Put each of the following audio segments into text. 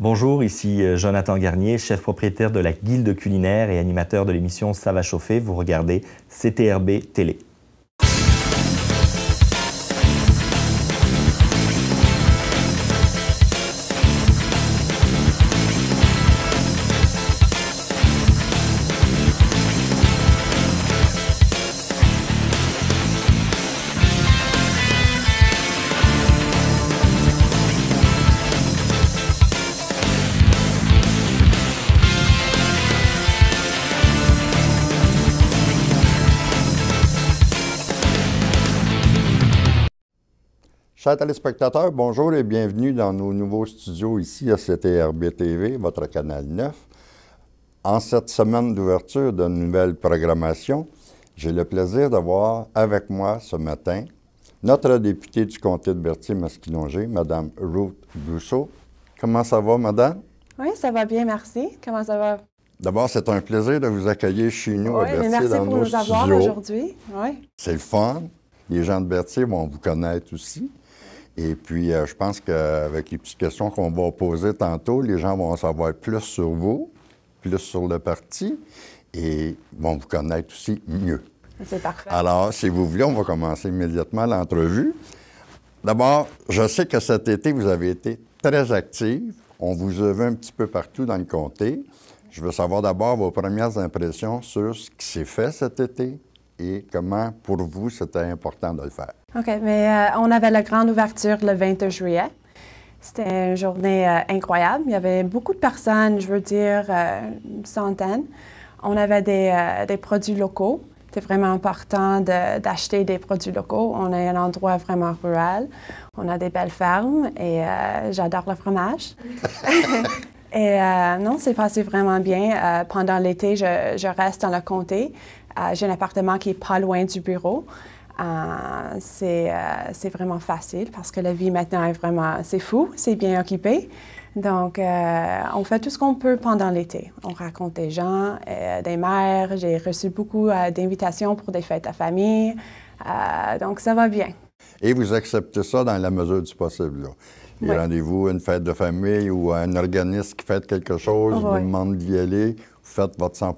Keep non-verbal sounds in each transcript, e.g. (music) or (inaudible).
Bonjour, ici euh, Jonathan Garnier, chef propriétaire de la Guilde culinaire et animateur de l'émission Ça va chauffer. Vous regardez CTRB Télé. Chers téléspectateurs, bonjour et bienvenue dans nos nouveaux studios ici à CTRB TV, votre canal 9. En cette semaine d'ouverture de nouvelle programmation, j'ai le plaisir d'avoir avec moi ce matin notre députée du comté de Berthier Masquinongé, Mme Ruth Brousseau. Comment ça va, madame? Oui, ça va bien, merci. Comment ça va? D'abord, c'est un plaisir de vous accueillir chez nous oui, à merci pour nous avoir aujourd'hui. C'est le fun. Les gens de Berthier vont vous connaître aussi. Et puis, euh, je pense qu'avec les petites questions qu'on va poser tantôt, les gens vont en savoir plus sur vous, plus sur le parti, et vont vous connaître aussi mieux. C'est parfait. Alors, si vous voulez, on va commencer immédiatement l'entrevue. D'abord, je sais que cet été, vous avez été très active. On vous a vu un petit peu partout dans le comté. Je veux savoir d'abord vos premières impressions sur ce qui s'est fait cet été, et comment pour vous c'était important de le faire. OK, mais euh, on avait la grande ouverture le 22 juillet. C'était une journée euh, incroyable. Il y avait beaucoup de personnes, je veux dire euh, une centaine. On avait des, produits locaux. C'était vraiment important d'acheter des produits locaux. On est un endroit vraiment rural. On a des belles fermes et j'adore le fromage. (laughs) Et non, c'est passé vraiment bien. pendant l'été, je, je, reste dans le comté j'ai un appartement qui est pas loin du bureau. Euh, euh, c'est, vraiment facile parce que la vie maintenant est vraiment, c'est fou, c'est bien occupé. Donc, euh, on fait tout ce qu'on peut pendant l'été. On raconte des gens, des mères. J'ai reçu beaucoup d'invitations pour des fêtes à famille. donc, ça va bien. Et vous acceptez ça dans la mesure du possible. rendez-vous, une fête de famille ou un organisme qui fait quelque chose, vous demande d'y aller faites votre 100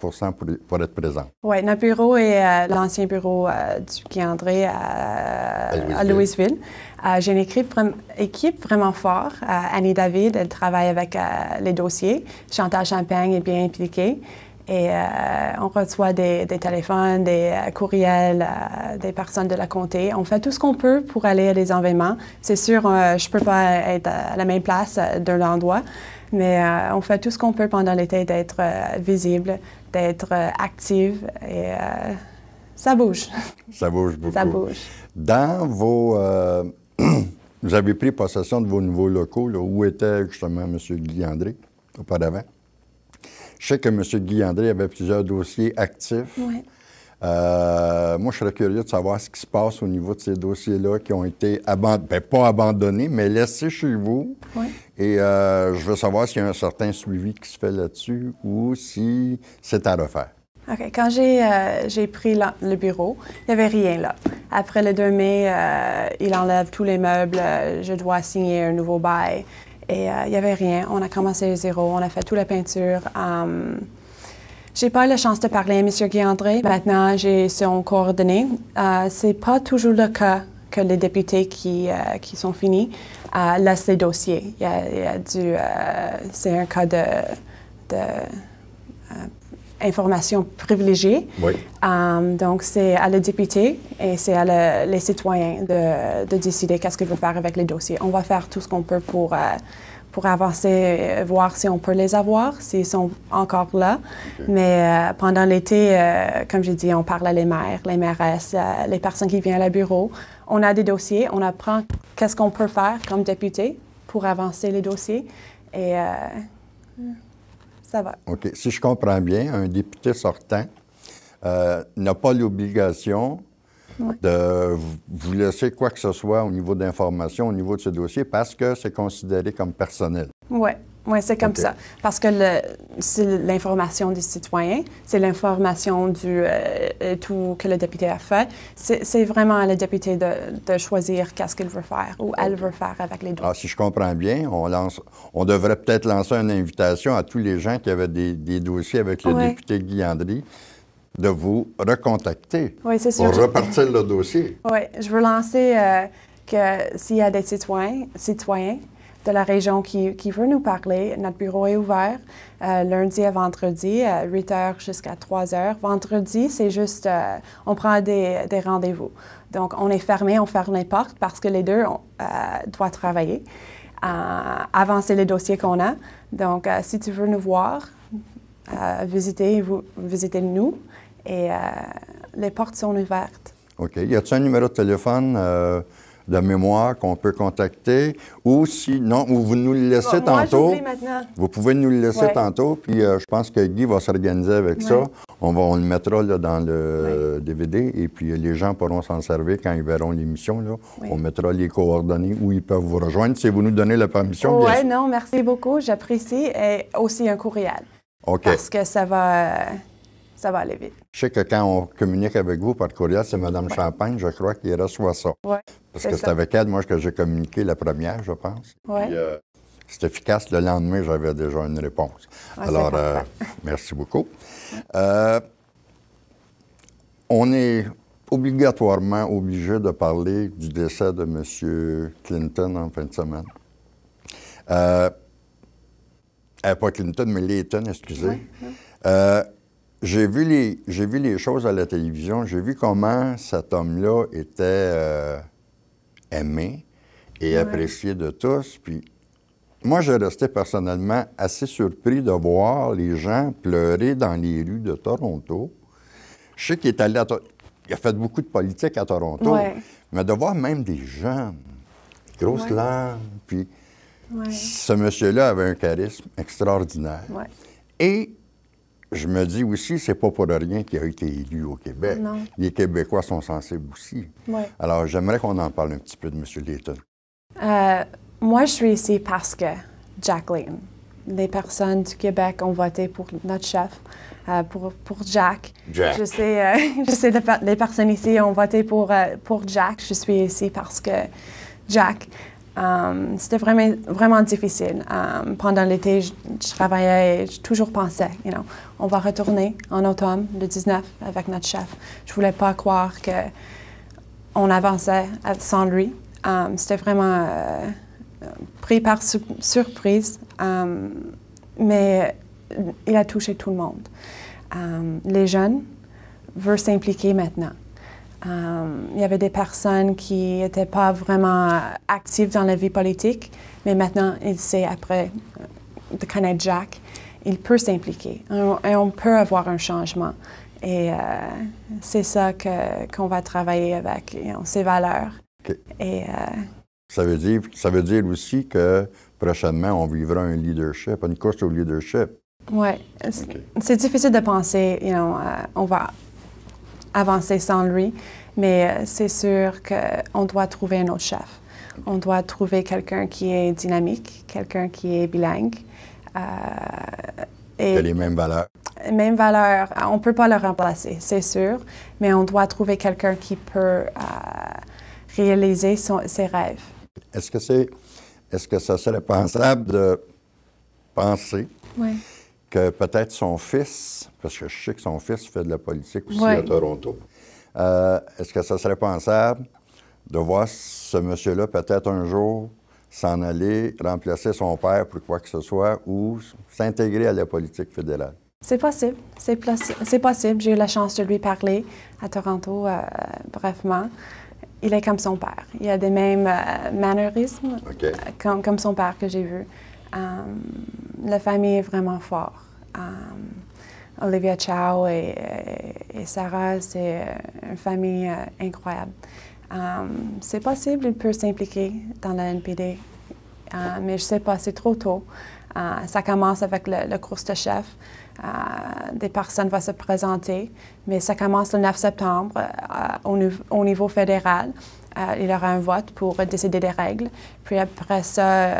pour, être présent. Oui, notre bureau est euh, l'ancien bureau euh, du qui André à, euh, à Louisville. J'ai une équipe, vraiment forte. Annie David, elle travaille avec les dossiers. Chantal Champagne est bien impliquée. Et on reçoit des, des téléphones, des courriels, des personnes de la comté. On fait tout ce qu'on peut pour aller à des événements. C'est sûr, je ne peux pas être à la même place d'un endroit. Mais euh, on fait tout ce qu'on peut pendant l'été d'être euh, visible, d'être euh, active et ça bouge. Ça bouge beaucoup. Ça bouge. Dans vos. (clears throat) vous avez pris possession de vos nouveaux locaux, où était justement M. Guy André auparavant. Je sais que M. Guy André avait plusieurs dossiers actifs. Oui euh, moi, je serais curieux de savoir ce qui se passe au niveau de ces dossiers-là qui ont été abandonnés, ben, pas abandonnés, mais laissés chez vous. Et euh, je veux savoir s'il y a un certain suivi qui se fait là-dessus ou si c'est à refaire. OK. Quand j'ai euh, pris le bureau, il n'y avait rien là. Après le 2 mai, il enlève tous les meubles. Je dois signer un nouveau bail. Et il n'y avait rien. On a commencé à zéro. On a fait toute la peinture n'ai pas eu la chance de parler à M. Guy-André. Maintenant, j'ai son coordonnées. Euh, c'est pas toujours le cas que les députés qui, euh, qui sont finis euh, laissent les dossiers. Il y a, du... Euh, c'est un cas de... de information privilégiée. Oui. donc, c'est à le député et c'est à les citoyens de, de décider qu'est-ce qu'ils veulent faire avec les dossiers. On va faire tout ce qu'on peut pour, pour avancer, euh, voir si on peut les avoir, s'ils sont encore là. Mais euh, pendant l'été, euh, comme j'ai dit, on parle à les maires, les mairesses, les personnes qui viennent à la bureau. On a des dossiers, on apprend qu'est-ce qu'on peut faire comme député pour avancer les dossiers. Et ça va. OK. Si je comprends bien, un député sortant n'a pas l'obligation de vous laisser quoi que ce soit au niveau d'information, au niveau de ce dossier, parce que c'est considéré comme personnel. Oui. ouais c'est comme ça. Parce que c'est l'information des citoyens, c'est l'information du euh, euh, tout que le député a fait. C'est vraiment à le député de, choisir qu'est-ce qu'il veut faire ou elle veut faire avec les ah, dossiers. si je comprends bien, on, lance, on devrait peut-être lancer une invitation à tous les gens qui avaient des, dossiers avec le député Guy Andry de vous recontacter pour repartir le dossier. Oui, je veux lancer euh, que s'il y a des citoyens, citoyens de la région qui, qui veulent nous parler, notre bureau est ouvert euh, lundi à vendredi, 8 h jusqu'à 3 h. Vendredi, c'est juste, euh, on prend des, rendez-vous. Donc, on est fermé, on ferme les portes parce que les deux, on doit travailler, avancer les dossiers qu'on a. Donc, si tu veux nous voir, euh, visitez visiter, vous, nous et euh, les portes sont ouvertes. OK. Y a-t-il un numéro de téléphone euh, de mémoire qu'on peut contacter ou si non, vous nous le laissez tantôt. Vous pouvez nous le laisser tantôt, puis je pense que Guy va s'organiser avec ça. On, va, on le mettra là, dans le DVD et puis les gens pourront s'en servir quand ils verront l'émission. On mettra les coordonnées où ils peuvent vous rejoindre si vous nous donnez la permission. Oui, non, merci beaucoup, j'apprécie. Et aussi un courriel. Parce que ça va, ça va aller vite. Je sais que quand on communique avec vous par courriel, c'est Mme Champagne, je crois, qui reçoit ça. Oui. Parce que c'est avec elle, moi, que j'ai communiqué la première, je pense. Oui. Euh, c'est efficace. Le lendemain, j'avais déjà une réponse. Alors, euh, merci beaucoup. Euh, on est obligatoirement obligé de parler du décès de M. Clinton en fin de semaine. Euh, pas Clinton, mais Layton, excusez. Euh, j'ai vu, les, vu les choses à la télévision, j'ai vu comment cet homme-là était euh, aimé et apprécié de tous. Puis moi, je restais personnellement assez surpris de voir les gens pleurer dans les rues de Toronto. Je sais qu'il est allé Il a fait beaucoup de politique à Toronto, mais de voir même des jeunes, grosses larmes, puis ce monsieur-là avait un charisme extraordinaire. Et je me dis aussi, c'est pas pour rien qu'il a été élu au Québec. Les Québécois sont sensibles aussi. Alors, j'aimerais qu'on en parle un petit peu de M. Layton. Euh, moi, je suis ici parce que Jack Layton. Les personnes du Québec ont voté pour notre chef, euh, pour, Jack. Je sais, que euh, (laughs) je sais les personnes ici ont voté pour, pour Jack. Je suis ici parce que Jack euh, c'était vraiment, vraiment difficile. Euh, pendant l'été, je, travaillais et je toujours pensais, you know, on va retourner en automne, le 19, avec notre chef. Je ne voulais pas croire que on avançait sans lui. Euh, c'était vraiment pris par surprise, mais il a touché tout le monde. les jeunes veulent s'impliquer maintenant. Euh, il y avait des personnes qui n'étaient pas vraiment actives dans la vie politique, mais maintenant, il sait, après euh, de connaître Jack, il peut s'impliquer et on peut avoir un changement. Et euh, c'est ça qu'on va travailler avec, et valeurs. Et, ça, veut dire, ça veut dire aussi que prochainement, on vivra un leadership, une course au leadership. Oui. C'est difficile de penser, you on va avancer sans lui, mais euh, c'est sûr qu'on doit trouver un autre chef. On doit trouver quelqu'un qui est dynamique, quelqu'un qui est bilingue. Il euh, et les mêmes valeurs. Mêmes valeurs. On ne peut pas le remplacer, c'est sûr, mais on doit trouver quelqu'un qui peut euh, réaliser ses rêves. Est-ce que c'est, est-ce que ça serait pensable de penser oui que peut-être son fils, parce que je sais que son fils fait de la politique aussi à Toronto, euh, est-ce que ça serait pensable de voir ce monsieur-là peut-être un jour s'en aller, remplacer son père pour quoi que ce soit ou s'intégrer à la politique fédérale? C'est possible. C'est, possible. J'ai eu la chance de lui parler à Toronto euh, brefement. Il est comme son père. Il a des mêmes euh, mannerismes comme son père que j'ai vu. Euh, la famille est vraiment forte. Euh, Olivia Chow et, Sarah, c'est euh, une famille incroyable. c'est possible, il peut s'impliquer dans la NPD, mais je sais pas, c'est trop tôt. ça commence avec le, cours course de chef. des personnes vont se présenter, mais ça commence le 9 septembre au, niveau fédéral il y aura un vote pour décider des règles. Puis après ça, euh,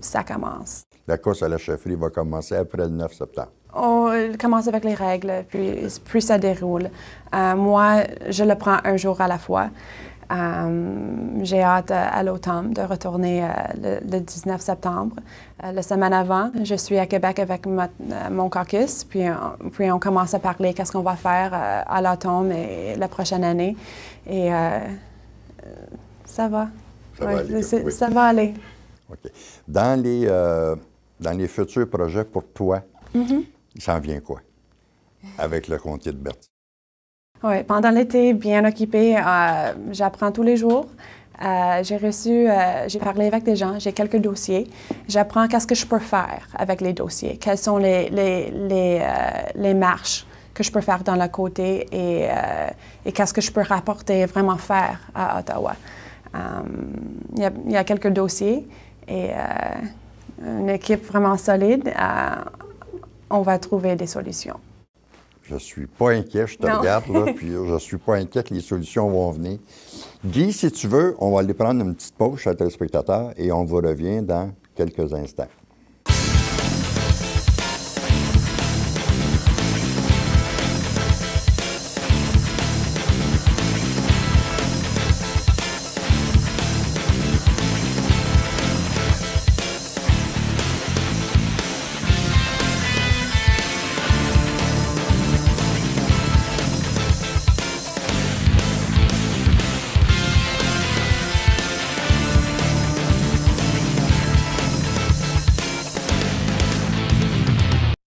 ça commence. La course à la chefferie va commencer après le 9 septembre. On commence avec les règles, puis, puis ça déroule. Euh, moi, je le prends un jour à la fois. Euh, j'ai hâte à l'automne de retourner le, 19 septembre. la semaine avant, je suis à Québec avec mon caucus, puis on, puis on commence à parler qu'est-ce qu'on va faire à l'automne et la prochaine année. Et ça va. Ça, va aller, OK. Dans les, euh, dans les futurs projets pour toi, j'en mm-hmm. viens vient quoi avec le comté de Berthier? Oui, pendant l'été, bien occupé, euh, j'apprends tous les jours. Euh, j'ai reçu, j'ai parlé avec des gens, j'ai quelques dossiers. J'apprends qu'est-ce que je peux faire avec les dossiers, quelles sont les, les marches que je peux faire dans le côté euh, et, qu'est-ce que je peux rapporter vraiment faire à Ottawa. Euh, il y, a quelques dossiers et euh, une équipe vraiment solide, on va trouver des solutions. Je ne suis pas inquiet, je te regarde, là, (laughs) puis je ne suis pas inquiet que les solutions vont venir. Guy, si tu veux, on va aller prendre une petite pause, chers téléspectateurs, et on vous revient dans quelques instants.